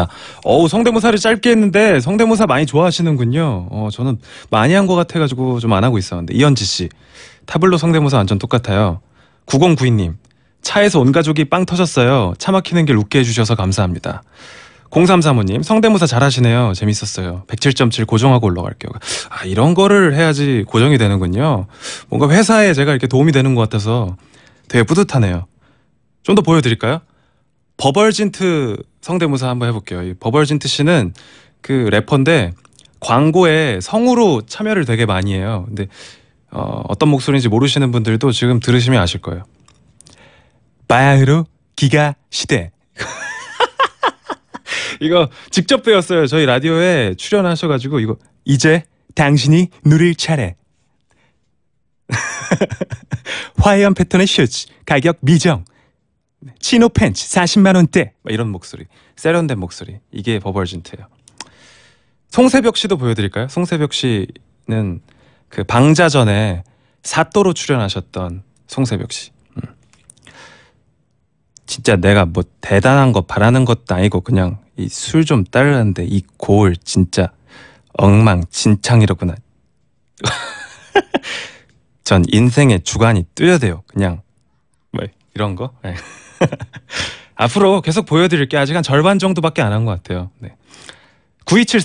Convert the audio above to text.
아, 어우 성대모사를 짧게 했는데 성대모사 많이 좋아하시는군요. 어 저는 많이 한 것 같아가지고 좀 안 하고 있었는데 이현지 씨 타블로 성대모사 완전 똑같아요. 9092님 차에서 온 가족이 빵 터졌어요. 차 막히는 길 웃게 해주셔서 감사합니다. 0335님 성대모사 잘하시네요. 재밌었어요. 107.7 고정하고 올라갈게요. 아 이런 거를 해야지 고정이 되는군요. 뭔가 회사에 제가 이렇게 도움이 되는 것 같아서 되게 뿌듯하네요. 좀 더 보여드릴까요? 버벌진트 성대모사 한번 해볼게요. 이 버벌진트 씨는 그 래퍼인데 광고에 성우로 참여를 되게 많이 해요. 근데 어, 어떤 목소리인지 모르시는 분들도 지금 들으시면 아실 거예요. 바야흐로 기가 시대. 이거 직접 배웠어요. 저희 라디오에 출연하셔가지고 이거 이제 당신이 누릴 차례. 화해연 패턴의 슈즈 가격 미정 네. 치노 팬츠 40만 원대 이런 목소리 세련된 목소리 이게 버벌진트예요. 송세벽 씨도 보여드릴까요? 송세벽 씨는 그 방자전에 사또로 출연하셨던 송세벽 씨. 음. 진짜 내가 뭐 대단한 거 바라는 것도 아니고 그냥 이 술좀 따르는데 이 고을 진짜 엉망진창이로구나. 전 인생의 주관이 뚜렷대요 그냥 뭐 이런 거. 네. 앞으로 계속 보여드릴 게 아직 한 절반 정도밖에 안 한 것 같아요. 네. 9 2 7